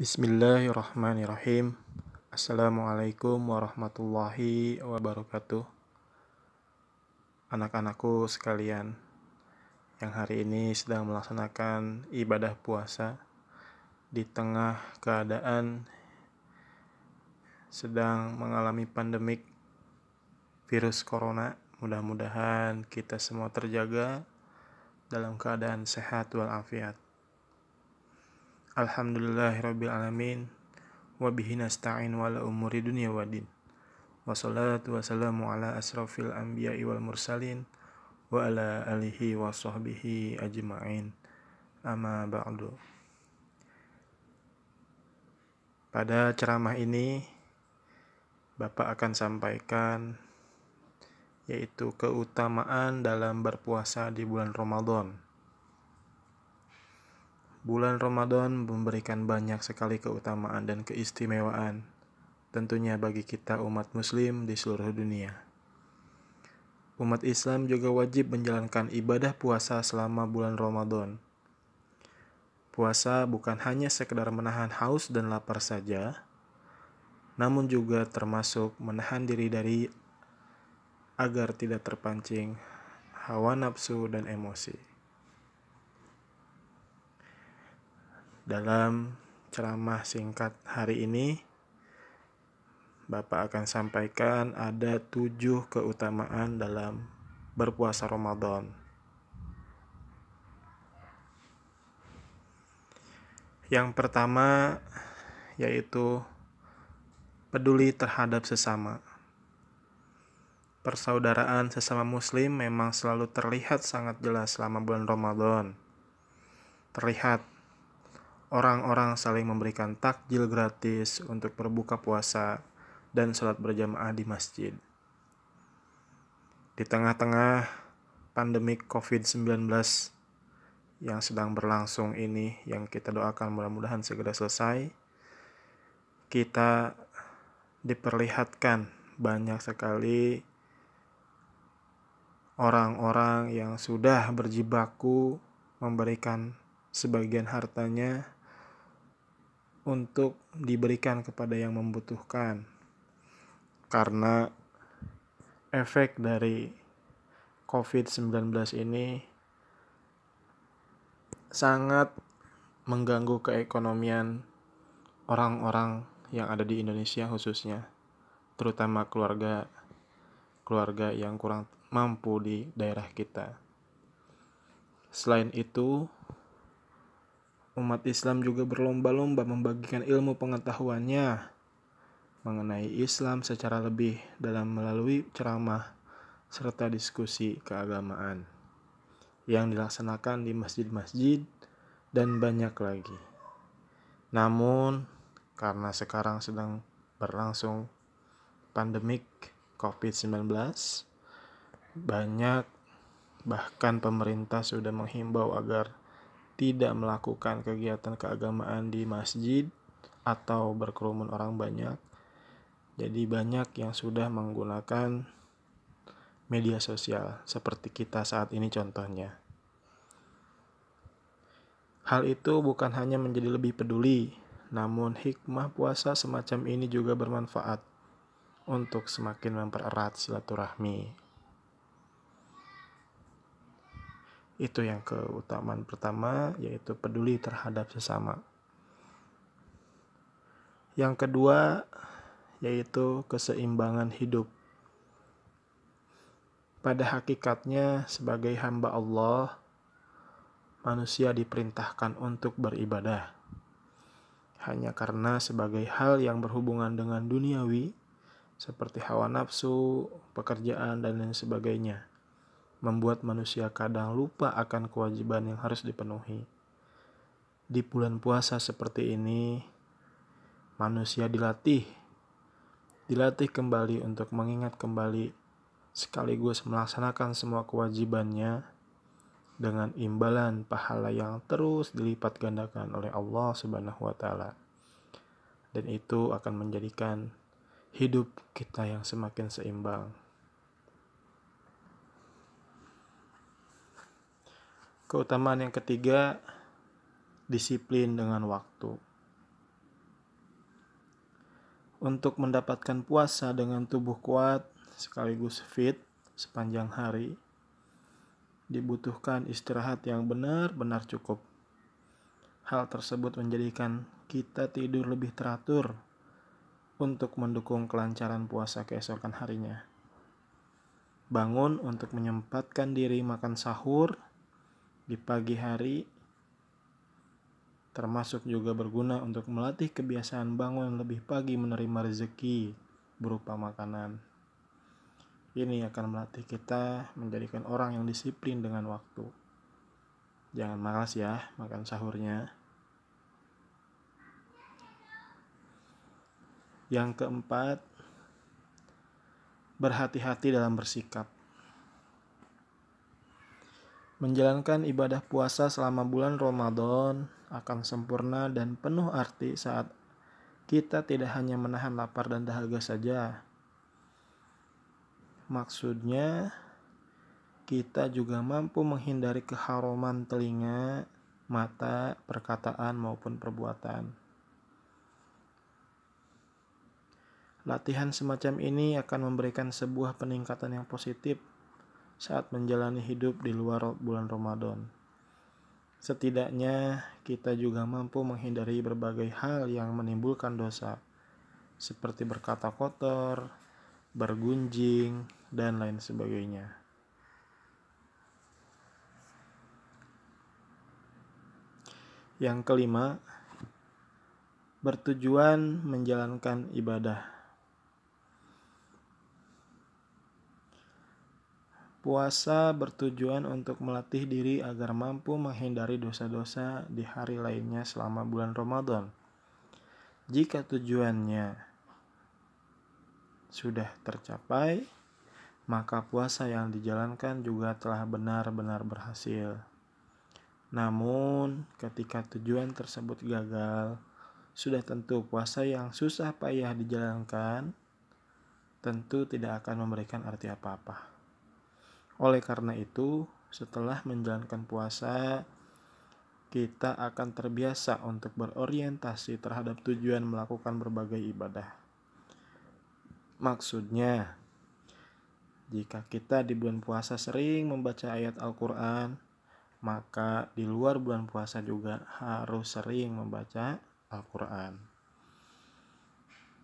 Bismillahirrahmanirrahim. Assalamualaikum warahmatullahi wabarakatuh. Anak-anakku sekalian yang hari ini sedang melaksanakan ibadah puasa di tengah keadaan sedang mengalami pandemik virus corona. Mudah-mudahan kita semua terjaga dalam keadaan sehat walafiat. Alhamdulillahirrabbilalamin Wabihi nasta'in wala umuri dunia wadin Wassalatu wassalamu ala asrafil anbiya wal mursalin Wa ala alihi wa sahbihi ajma'in Amma ba'du Pada ceramah ini Bapak akan sampaikan yaitu keutamaan dalam berpuasa di bulan Ramadan Bulan Ramadan memberikan banyak sekali keutamaan dan keistimewaan, tentunya bagi kita umat muslim di seluruh dunia. Umat Islam juga wajib menjalankan ibadah puasa selama bulan Ramadan. Puasa bukan hanya sekedar menahan haus dan lapar saja, namun juga termasuk menahan diri dari agar tidak terpancing hawa nafsu dan emosi. Dalam ceramah singkat hari ini, Bapak akan sampaikan ada tujuh keutamaan dalam berpuasa Ramadan. Yang pertama yaitu peduli terhadap sesama. Persaudaraan sesama muslim memang selalu terlihat sangat jelas selama bulan Ramadan. Terlihat orang-orang saling memberikan takjil gratis untuk berbuka puasa dan sholat berjamaah di masjid. Di tengah-tengah pandemi COVID-19 yang sedang berlangsung ini, yang kita doakan mudah-mudahan segera selesai, kita diperlihatkan banyak sekali orang-orang yang sudah berjibaku memberikan sebagian hartanya untuk diberikan kepada yang membutuhkan karena efek dari COVID-19 ini sangat mengganggu keekonomian orang-orang yang ada di Indonesia khususnya terutama keluarga keluarga yang kurang mampu di daerah kita. Selain itu, Umat Islam juga berlomba-lomba membagikan ilmu pengetahuannya mengenai Islam secara lebih dalam melalui ceramah serta diskusi keagamaan yang dilaksanakan di masjid-masjid dan banyak lagi. Namun, karena sekarang sedang berlangsung pandemik COVID-19, banyak bahkan pemerintah sudah menghimbau agar tidak melakukan kegiatan keagamaan di masjid atau berkerumun orang banyak. Jadi banyak yang sudah menggunakan media sosial seperti kita saat ini contohnya. Hal itu bukan hanya menjadi lebih peduli, namun hikmah puasa semacam ini juga bermanfaat untuk semakin mempererat silaturahmi Itu yang keutamaan pertama, yaitu peduli terhadap sesama. Yang kedua, yaitu keseimbangan hidup. Pada hakikatnya, sebagai hamba Allah, manusia diperintahkan untuk beribadah. Hanya karena sebagai hal yang berhubungan dengan duniawi, seperti hawa nafsu, pekerjaan, dan lain sebagainya membuat manusia kadang lupa akan kewajiban yang harus dipenuhi. Di bulan puasa seperti ini, manusia dilatih, dilatih kembali untuk mengingat kembali sekaligus melaksanakan semua kewajibannya dengan imbalan pahala yang terus dilipat gandakan oleh Allah Subhanahu wa taala. Dan itu akan menjadikan hidup kita yang semakin seimbang. Keutamaan yang ketiga, disiplin dengan waktu. Untuk mendapatkan puasa dengan tubuh kuat sekaligus fit sepanjang hari, dibutuhkan istirahat yang benar-benar cukup. Hal tersebut menjadikan kita tidur lebih teratur untuk mendukung kelancaran puasa keesokan harinya. Bangun untuk menyempatkan diri makan sahur di pagi hari termasuk juga berguna untuk melatih kebiasaan bangun lebih pagi menerima rezeki berupa makanan. Ini akan melatih kita menjadikan orang yang disiplin dengan waktu. Jangan malas ya makan sahurnya. Yang keempat, berhati-hati dalam bersikap. Menjalankan ibadah puasa selama bulan Ramadan akan sempurna dan penuh arti saat kita tidak hanya menahan lapar dan dahaga saja. Maksudnya, kita juga mampu menghindari keharuman telinga, mata, perkataan, maupun perbuatan. Latihan semacam ini akan memberikan sebuah peningkatan yang positif saat menjalani hidup di luar bulan Ramadan. Setidaknya kita juga mampu menghindari berbagai hal yang menimbulkan dosa, seperti berkata kotor, bergunjing, dan lain sebagainya. Yang kelima, bertujuan menjalankan ibadah. Puasa bertujuan untuk melatih diri agar mampu menghindari dosa-dosa di hari lainnya selama bulan Ramadan. Jika tujuannya sudah tercapai, maka puasa yang dijalankan juga telah benar-benar berhasil. Namun, ketika tujuan tersebut gagal, sudah tentu puasa yang susah payah dijalankan tentu tidak akan memberikan arti apa-apa. Oleh karena itu, setelah menjalankan puasa, kita akan terbiasa untuk berorientasi terhadap tujuan melakukan berbagai ibadah. Maksudnya, jika kita di bulan puasa sering membaca ayat Al-Quran, maka di luar bulan puasa juga harus sering membaca Al-Quran.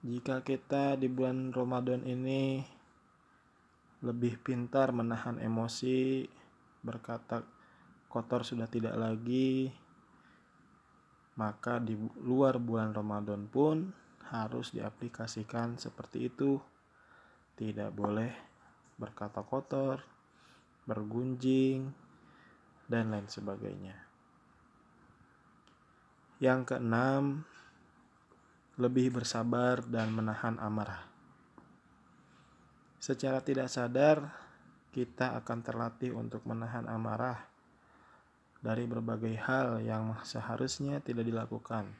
Jika kita di bulan Ramadan ini lebih pintar menahan emosi, berkata kotor sudah tidak lagi, maka di luar bulan Ramadan pun harus diaplikasikan seperti itu. Tidak boleh berkata kotor, bergunjing, dan lain sebagainya. Yang keenam, lebih bersabar dan menahan amarah. Secara tidak sadar, kita akan terlatih untuk menahan amarah dari berbagai hal yang seharusnya tidak dilakukan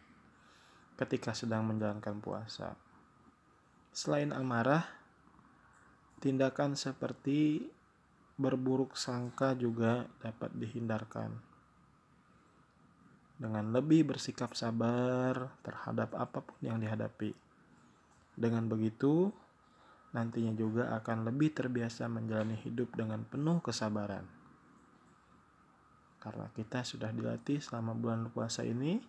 ketika sedang menjalankan puasa. Selain amarah, tindakan seperti berburuk sangka juga dapat dihindarkan dengan lebih bersikap sabar terhadap apapun yang dihadapi. Dengan begitu, nantinya juga akan lebih terbiasa menjalani hidup dengan penuh kesabaran. Karena kita sudah dilatih selama bulan puasa ini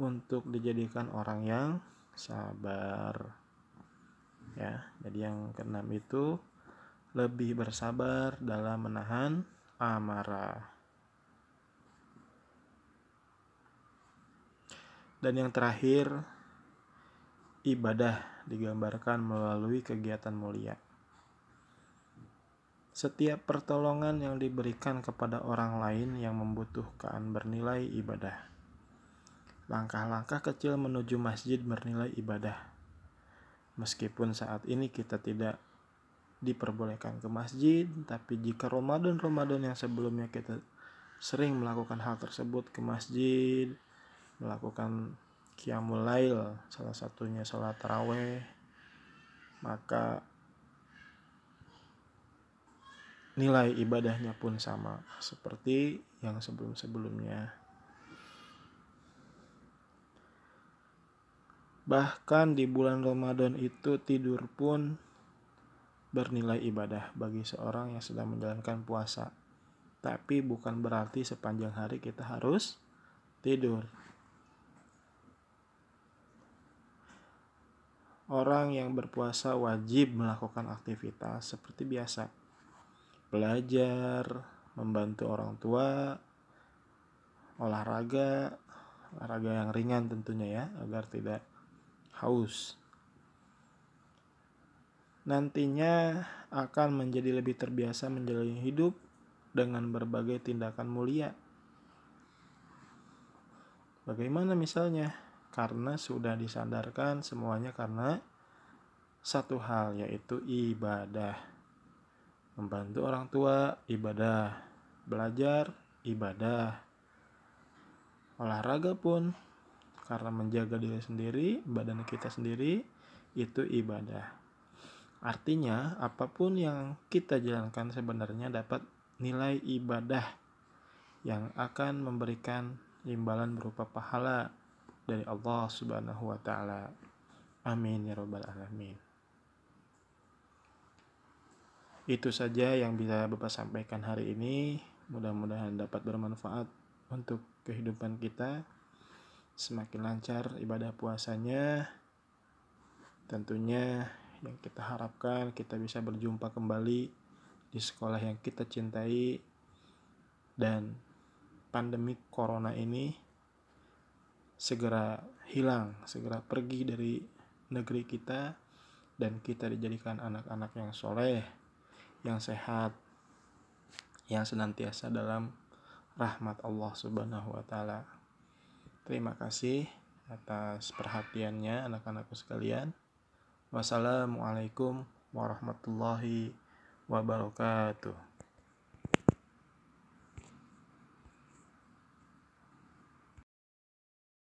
untuk dijadikan orang yang sabar. Ya, jadi yang keenam itu lebih bersabar dalam menahan amarah. Dan yang terakhir ibadah digambarkan melalui kegiatan mulia. Setiap pertolongan yang diberikan kepada orang lain yang membutuhkan bernilai ibadah. Langkah-langkah kecil menuju masjid bernilai ibadah. Meskipun saat ini kita tidak diperbolehkan ke masjid, tapi jika Ramadan-Ramadan yang sebelumnya kita sering melakukan hal tersebut ke masjid, melakukan Qiyamul Lail, salah satunya sholat taraweh, maka nilai ibadahnya pun sama seperti yang sebelum-sebelumnya. Bahkan di bulan Ramadan itu tidur pun bernilai ibadah bagi seorang yang sedang menjalankan puasa. Tapi bukan berarti sepanjang hari kita harus tidur. orang yang berpuasa wajib melakukan aktivitas seperti biasa. Belajar, membantu orang tua, olahraga, olahraga yang ringan tentunya ya, agar tidak haus. Nantinya akan menjadi lebih terbiasa menjalani hidup dengan berbagai tindakan mulia. Bagaimana misalnya? karena sudah disandarkan semuanya karena satu hal yaitu ibadah. Membantu orang tua ibadah, belajar ibadah. Olahraga pun karena menjaga diri sendiri, badan kita sendiri itu ibadah. Artinya, apapun yang kita jalankan sebenarnya dapat nilai ibadah yang akan memberikan imbalan berupa pahala dari Allah Subhanahu wa taala. Amin ya rabbal alamin. Itu saja yang bisa Bapak sampaikan hari ini. Mudah-mudahan dapat bermanfaat untuk kehidupan kita. Semakin lancar ibadah puasanya. Tentunya yang kita harapkan kita bisa berjumpa kembali di sekolah yang kita cintai dan pandemi corona ini segera hilang, segera pergi dari negeri kita dan kita dijadikan anak-anak yang soleh, yang sehat, yang senantiasa dalam rahmat Allah Subhanahu wa taala. Terima kasih atas perhatiannya anak-anakku sekalian. Wassalamualaikum warahmatullahi wabarakatuh.